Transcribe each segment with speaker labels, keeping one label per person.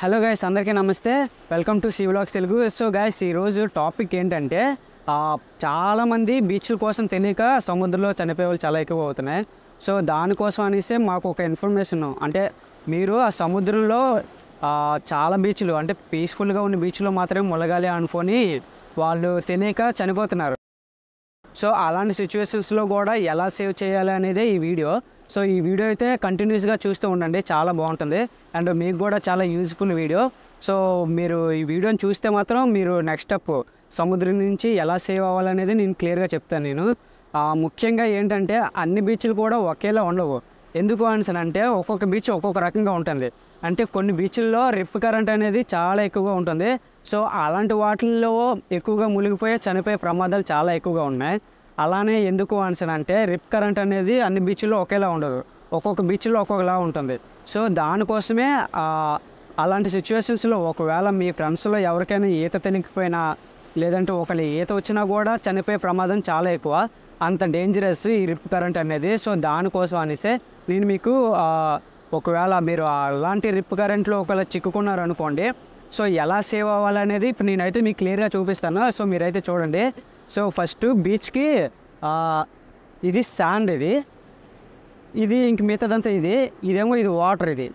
Speaker 1: hello guys అందరికీ నమస్తే welcome to సివ్లాగ్స్ తెలుగు సో గైస్ ఈరోజు టాపిక్ ఏంటంటే చాలామంది బీచ్ల కోసం తెలియక సముద్రంలో చనిపోయే వాళ్ళు చాలా ఎక్కువ అవుతున్నాయి సో దానికోసం అనేసి మాకు ఒక ఇన్ఫర్మేషన్ అంటే మీరు ఆ సముద్రంలో చాలా బీచ్లు అంటే పీస్ఫుల్గా ఉన్న బీచ్లో మాత్రమే మొలగాలి అనుకొని వాళ్ళు తినేక చనిపోతున్నారు సో అలాంటి సిచ్యువేషన్స్లో కూడా ఎలా సేవ్ చేయాలి అనేది ఈ వీడియో సో ఈ వీడియో అయితే కంటిన్యూస్గా చూస్తూ ఉండండి చాలా బాగుంటుంది అండ్ మీకు కూడా చాలా యూజ్ఫుల్ వీడియో సో మీరు ఈ వీడియోని చూస్తే మాత్రం మీరు నెక్స్ట్ స్టెప్ సముద్రం నుంచి ఎలా సేవ్ అవ్వాలనేది నేను క్లియర్గా చెప్తాను నేను ముఖ్యంగా ఏంటంటే అన్ని బీచ్లు కూడా ఒకేలా ఉండవు ఎందుకు అని అంటే ఒక్కొక్క బీచ్ ఒక్కొక్క రకంగా ఉంటుంది అంటే కొన్ని బీచ్ల్లో రిఫ్ కరెంట్ అనేది చాలా ఎక్కువగా ఉంటుంది సో అలాంటి వాటిల్లో ఎక్కువగా మునిగిపోయి చనిపోయే ప్రమాదాలు చాలా ఎక్కువగా ఉన్నాయి అలానే ఎందుకు ఆన్సర్ అంటే రిప్ కరెంట్ అనేది అన్ని బీచ్లో ఒకేలా ఉండదు ఒక్కొక్క బీచ్లో ఒక్కొక్కలా ఉంటుంది సో దానికోసమే అలాంటి సిచ్యువేషన్స్లో ఒకవేళ మీ ఫ్రెండ్స్లో ఎవరికైనా ఈత తెలియకపోయినా లేదంటే ఒకరి ఈత వచ్చినా కూడా చనిపోయే ప్రమాదం చాలా ఎక్కువ అంత డేంజరస్ ఈ రిప్ కరెంట్ అనేది సో దానికోసం అనేసి నేను మీకు ఒకవేళ మీరు అలాంటి రిప్ కరెంట్లో ఒకవేళ చిక్కుకున్నారనుకోండి సో ఎలా సేవ్ అవ్వాలనేది ఇప్పుడు నేనైతే మీకు క్లియర్గా చూపిస్తాను సో మీరైతే చూడండి సో ఫస్ట్ బీచ్కి ఇది శాండ్ ఇది ఇది ఇంక మిగతాదంతా ఇది ఇదేమో ఇది వాటర్ ఇది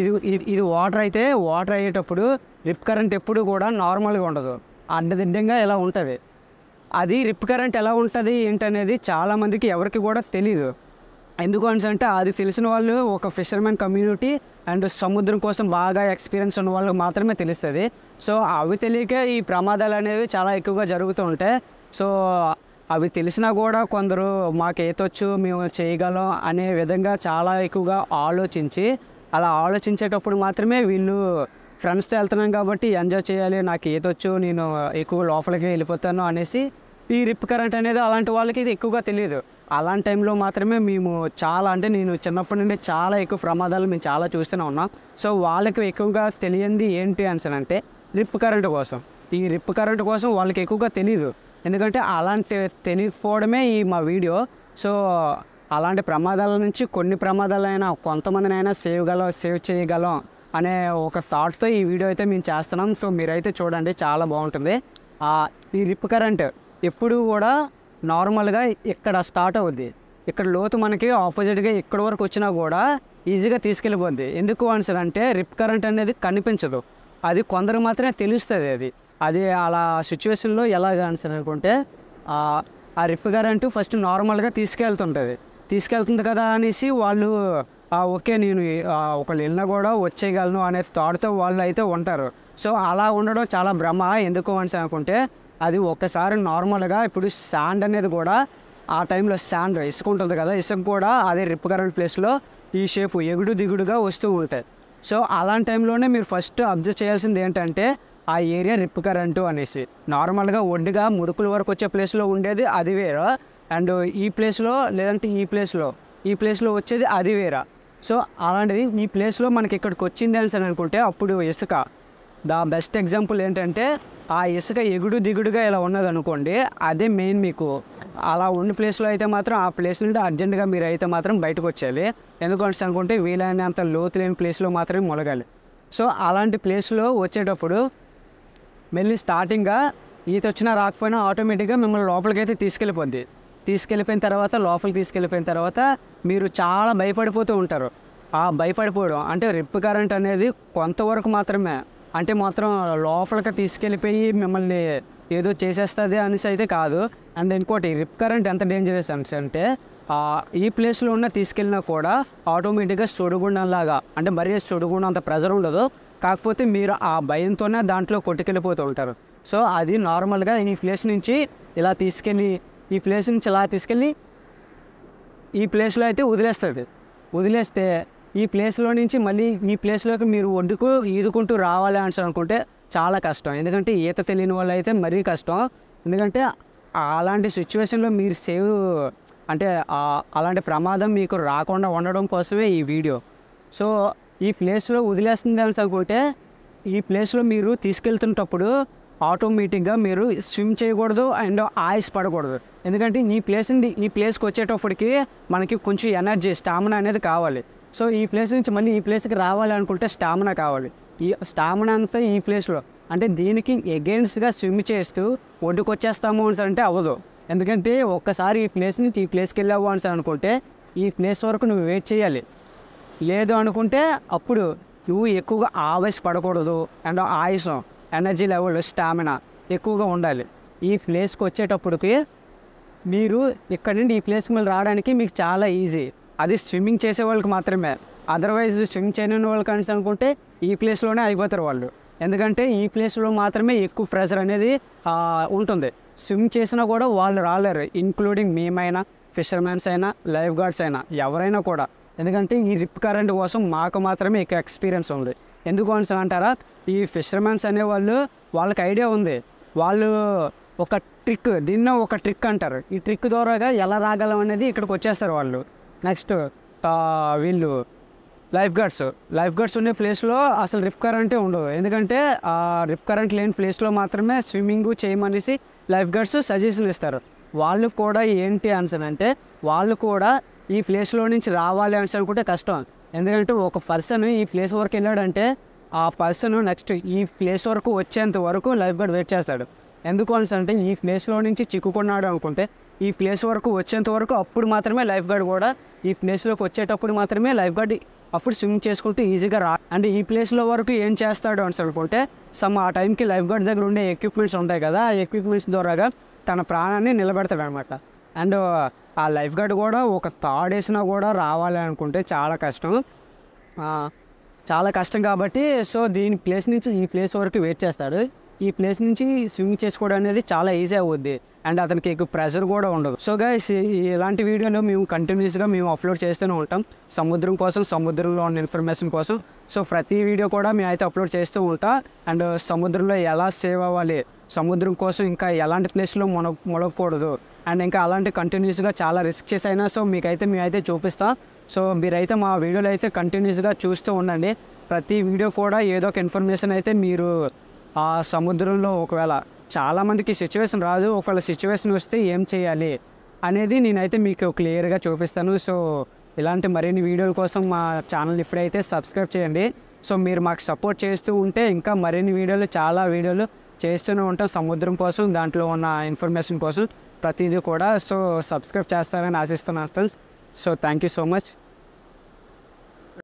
Speaker 1: ఇది ఇది వాటర్ అయితే వాటర్ అయ్యేటప్పుడు రిప్ కరెంట్ ఎప్పుడు కూడా నార్మల్గా ఉండదు అడ్డదిడ్డంగా ఇలా ఉంటుంది అది రిప్ కరెంట్ ఎలా ఉంటుంది ఏంటనేది చాలామందికి ఎవరికి కూడా తెలీదు ఎందుకు అంటే అది తెలిసిన వాళ్ళు ఒక ఫిషర్మెన్ కమ్యూనిటీ అండ్ సముద్రం కోసం బాగా ఎక్స్పీరియన్స్ ఉన్న వాళ్ళకి మాత్రమే తెలుస్తుంది సో అవి తెలియక ఈ ప్రమాదాలు అనేవి చాలా ఎక్కువగా జరుగుతూ ఉంటాయి సో అవి తెలిసినా కూడా కొందరు మాకు ఏతొచ్చు మేము చేయగలం అనే విధంగా చాలా ఎక్కువగా ఆలోచించి అలా ఆలోచించేటప్పుడు మాత్రమే వీళ్ళు ఫ్రెండ్స్తో వెళ్తున్నాం కాబట్టి ఎంజాయ్ చేయాలి నాకు ఏతొచ్చు నేను ఎక్కువ లోపలికి వెళ్ళిపోతాను అనేసి ఈ రిప్ కరెంట్ అనేది అలాంటి వాళ్ళకి ఇది ఎక్కువగా తెలియదు అలాంటి టైంలో మాత్రమే మేము చాలా అంటే నేను చిన్నప్పటి నుండి చాలా ఎక్కువ ప్రమాదాలు మేము చాలా చూస్తూనే ఉన్నాం సో వాళ్ళకి ఎక్కువగా తెలియంది ఏంటి అని అంటే రిప్ కరెంట్ కోసం ఈ రిప్ కరెంట్ కోసం వాళ్ళకి ఎక్కువగా తెలియదు ఎందుకంటే అలాంటి తెలియకపోవడమే ఈ మా వీడియో సో అలాంటి ప్రమాదాల నుంచి కొన్ని ప్రమాదాలైనా కొంతమందినైనా సేవ్ గలం సేవ్ చేయగలం అనే ఒక థాట్తో ఈ వీడియో అయితే మేము చేస్తున్నాం సో మీరైతే చూడండి చాలా బాగుంటుంది ఈ రిప్ కరెంట్ ఎప్పుడు కూడా నార్మల్గా ఇక్కడ స్టార్ట్ అవుద్ది ఇక్కడ లోతు మనకి ఆపోజిట్గా ఇక్కడ వరకు వచ్చినా కూడా ఈజీగా తీసుకెళ్ళిపోద్ది ఎందుకు అని అంటే రిప్ కరెంట్ అనేది కనిపించదు అది కొందరు మాత్రమే తెలుస్తుంది అది అది అలా సిచ్యువేషన్లో ఎలా ఆన్సర్ అనుకుంటే ఆ రిఫ్ గారు అంటూ ఫస్ట్ నార్మల్గా తీసుకెళ్తుంటుంది తీసుకెళ్తుంది కదా అనేసి వాళ్ళు ఓకే నేను ఒకళ్ళు వెళ్ళినా కూడా వచ్చేయగలను అనే థాట్తో వాళ్ళు అయితే ఉంటారు సో అలా ఉండడం చాలా భ్రమ ఎందుకు అని అనుకుంటే అది ఒకసారి నార్మల్గా ఇప్పుడు శాండ్ అనేది కూడా ఆ టైంలో శాండ్ ఇసుక ఉంటుంది కదా ఇసుక కూడా అదే రిప్ కరెంట్ ప్లేస్లో ఈ షేపు ఎగుడు దిగుడుగా వస్తూ ఉంటాయి సో అలాంటి టైంలోనే మీరు ఫస్ట్ అబ్జర్వ్ చేయాల్సింది ఏంటంటే ఆ ఏరియా రిప్ కరెంటు అనేసి నార్మల్గా ఒడ్డుగా మురుకుల వరకు వచ్చే ప్లేస్లో ఉండేది అది వేరా అండ్ ఈ ప్లేస్లో లేదంటే ఈ ప్లేస్లో ఈ ప్లేస్లో వచ్చేది అది వేరా సో అలాంటిది ఈ ప్లేస్లో మనకి ఇక్కడికి వచ్చింది అని అనుకుంటే అప్పుడు ఇసుక ద బెస్ట్ ఎగ్జాంపుల్ ఏంటంటే ఆ ఇసుక ఎగుడు దిగుడుగా ఇలా ఉన్నది అనుకోండి అదే మెయిన్ మీకు అలా ఉన్న ప్లేస్లో అయితే మాత్రం ఆ ప్లేస్ నుండి అర్జెంటుగా మీరు అయితే మాత్రం బయటకు వచ్చేయాలి ఎందుకంటే అనుకుంటే వీలైనంత లోతు లేని ప్లేస్లో మాత్రమే మొలగాలి సో అలాంటి ప్లేస్లో వచ్చేటప్పుడు మెల్లి స్టార్టింగ్గా ఈత వచ్చినా రాకపోయినా ఆటోమేటిక్గా మిమ్మల్ని లోపలికి అయితే తీసుకెళ్ళిపోద్ది తీసుకెళ్ళిపోయిన తర్వాత లోపలికి తీసుకెళ్ళిపోయిన తర్వాత మీరు చాలా భయపడిపోతూ ఉంటారు ఆ భయపడిపోవడం అంటే రిప్ కరెంట్ అనేది కొంతవరకు మాత్రమే అంటే మాత్రం లోపలికి తీసుకెళ్ళిపోయి మిమ్మల్ని ఏదో చేసేస్తుంది అనేసి అయితే కాదు అండ్ ఇంకోటి రిప్ కరెంట్ ఎంత డేంజరస్ అనేసి అంటే ఈ ప్లేస్లో ఉన్న తీసుకెళ్ళినా కూడా ఆటోమేటిక్గా సొడుగుండంలాగా అంటే మరీ సొడుగుండంత ప్రెజర్ ఉండదు కాకపోతే మీరు ఆ భయంతోనే దాంట్లో కొట్టుకెళ్ళిపోతూ ఉంటారు సో అది నార్మల్గా ఈ ప్లేస్ నుంచి ఇలా తీసుకెళ్ళి ఈ ప్లేస్ నుంచి ఇలా తీసుకెళ్ళి ఈ ప్లేస్లో అయితే వదిలేస్తుంది వదిలేస్తే ఈ ప్లేస్లో నుంచి మళ్ళీ మీ ప్లేస్లోకి మీరు ఒడ్డుకు ఈదుకుంటూ రావాలి అని అనుకుంటే చాలా కష్టం ఎందుకంటే ఈత తెలియని వాళ్ళు అయితే మరీ కష్టం ఎందుకంటే అలాంటి సిచ్యువేషన్లో మీరు సేవ్ అంటే అలాంటి ప్రమాదం మీకు రాకుండా ఉండడం కోసమే ఈ వీడియో సో ఈ ప్లేస్లో వదిలేస్తుందని అనుకుంటే ఈ ప్లేస్లో మీరు తీసుకెళ్తున్నప్పుడు ఆటోమేటిక్గా మీరు స్విమ్ చేయకూడదు అండ్ ఆయిస్ పడకూడదు ఎందుకంటే ఈ ప్లేస్ నుండి ఈ ప్లేస్కి వచ్చేటప్పటికి మనకి కొంచెం ఎనర్జీ స్టామినా అనేది కావాలి సో ఈ ప్లేస్ నుంచి మళ్ళీ ఈ ప్లేస్కి రావాలనుకుంటే స్టామినా కావాలి ఈ స్టామినా అంతా ఈ ప్లేస్లో అంటే దీనికి ఎగెన్స్ట్గా స్విమ్ చేస్తూ ఒడ్డుకు వచ్చేస్తాము అని అంటే అవ్వదు ఎందుకంటే ఒక్కసారి ఈ ప్లేస్ నుంచి ఈ ప్లేస్కి వెళ్ళావు అని అనుకుంటే ఈ ప్లేస్ వరకు నువ్వు వెయిట్ చేయాలి లేదు అనుకుంటే అప్పుడు నువ్వు ఎక్కువగా ఆవేశ పడకూడదు అండ్ ఆయుసం ఎనర్జీ లెవెల్ స్టామినా ఎక్కువగా ఉండాలి ఈ ప్లేస్కి వచ్చేటప్పటికి మీరు ఇక్కడ నుండి ఈ ప్లేస్కి మీరు రావడానికి మీకు చాలా ఈజీ అది స్విమ్మింగ్ చేసే వాళ్ళకి మాత్రమే అదర్వైజ్ స్విమ్మింగ్ చేయని వాళ్ళు కానీ అనుకుంటే ఈ ప్లేస్లోనే అయిపోతారు వాళ్ళు ఎందుకంటే ఈ ప్లేస్లో మాత్రమే ఎక్కువ ప్రెషర్ అనేది ఉంటుంది స్విమ్ చేసినా కూడా వాళ్ళు రాలేరు ఇంక్లూడింగ్ మేమైనా ఫిషర్మెన్స్ అయినా లైఫ్ గార్డ్స్ అయినా ఎవరైనా కూడా ఎందుకంటే ఈ రిప్ కరెంట్ కోసం మాకు మాత్రమే ఎక్కువ ఎక్స్పీరియన్స్ ఉంది ఎందుకు అని అంటారా ఈ ఫిషర్మెన్స్ అనేవాళ్ళు వాళ్ళకి ఐడియా ఉంది వాళ్ళు ఒక ట్రిక్ దీన్న ఒక ట్రిక్ అంటారు ఈ ట్రిక్ ద్వారాగా ఎలా రాగలం అనేది ఇక్కడికి వచ్చేస్తారు వాళ్ళు నెక్స్ట్ వీళ్ళు లైఫ్ గార్డ్స్ లైఫ్ గార్డ్స్ ఉండే ప్లేస్లో అసలు రిఫ్ కరెంటే ఉండవు ఎందుకంటే ఆ రిఫ్ కరెంట్ లేని ప్లేస్లో మాత్రమే స్విమ్మింగ్ చేయమనేసి లైఫ్ గార్డ్స్ సజెషన్ ఇస్తారు వాళ్ళు కూడా ఏంటి అని అంటే వాళ్ళు కూడా ఈ ప్లేస్లో నుంచి రావాలి అని అనుకుంటే కష్టం ఎందుకంటే ఒక పర్సన్ ఈ ప్లేస్ వరకు వెళ్ళాడంటే ఆ పర్సన్ నెక్స్ట్ ఈ ప్లేస్ వరకు వచ్చేంత వరకు లైఫ్ గార్డ్ వెయిట్ చేస్తాడు ఎందుకు అంటే ఈ ప్లేస్లో నుంచి చిక్కుకున్నాడు అనుకుంటే ఈ ప్లేస్ వరకు వచ్చేంత వరకు అప్పుడు మాత్రమే లైఫ్ గార్డ్ కూడా ఈ ప్లేస్లోకి వచ్చేటప్పుడు మాత్రమే లైఫ్ గార్డ్ అప్పుడు స్విమ్ చేసుకుంటూ ఈజీగా రా అంటే ఈ ప్లేస్లో వరకు ఏం చేస్తాడు అని అనుకుంటే సమ్ ఆ టైంకి లైఫ్ గార్డ్ దగ్గర ఉండే ఎక్విప్మెంట్స్ ఉంటాయి కదా ఆ ఎక్విప్మెంట్స్ ద్వారా తన ప్రాణాన్ని నిలబెడతాడు అనమాట అండ్ ఆ లైఫ్ గార్డ్ కూడా ఒక థాడ్ వేసినా కూడా రావాలి అనుకుంటే చాలా కష్టం చాలా కష్టం కాబట్టి సో దీని ప్లేస్ నుంచి ఈ ప్లేస్ వరకు వెయిట్ చేస్తాడు ఈ ప్లేస్ నుంచి స్విమ్మింగ్ చేసుకోవడం అనేది చాలా ఈజీ అవుద్ది అండ్ అతనికి ఎక్కువ ప్రెషర్ కూడా ఉండదు సో గైస్ ఇలాంటి వీడియోలు మేము కంటిన్యూస్గా మేము అప్లోడ్ చేస్తూనే ఉంటాం సముద్రం కోసం సముద్రంలో ఉన్న ఇన్ఫర్మేషన్ కోసం సో ప్రతి వీడియో కూడా మేము అయితే అప్లోడ్ చేస్తూ ఉంటా అండ్ సముద్రంలో ఎలా సేవ్ అవ్వాలి సముద్రం కోసం ఇంకా ఎలాంటి ప్లేస్లో మున మునగకూడదు అండ్ ఇంకా అలాంటి కంటిన్యూస్గా చాలా రిస్క్ చేసైనా సో మీకైతే మేమైతే చూపిస్తాం సో మీరైతే మా వీడియోలు అయితే కంటిన్యూస్గా చూస్తూ ఉండండి ప్రతి వీడియో కూడా ఏదో ఒక ఇన్ఫర్మేషన్ అయితే మీరు ఆ సముద్రంలో ఒకవేళ చాలామందికి సిచ్యువేషన్ రాదు ఒకవేళ సిచ్యువేషన్ వస్తే ఏం చేయాలి అనేది నేనైతే మీకు క్లియర్గా చూపిస్తాను సో ఇలాంటి మరిన్ని వీడియోల కోసం మా ఛానల్ ఇప్పుడైతే సబ్స్క్రైబ్ చేయండి సో మీరు మాకు సపోర్ట్ చేస్తూ ఉంటే ఇంకా మరిన్ని వీడియోలు చాలా వీడియోలు చేస్తూనే ఉంటాం సముద్రం కోసం దాంట్లో ఉన్న ఇన్ఫర్మేషన్ కోసం ప్రతిదీ కూడా సో సబ్స్క్రైబ్ చేస్తారని ఆశిస్తున్నాను friends so thank you so much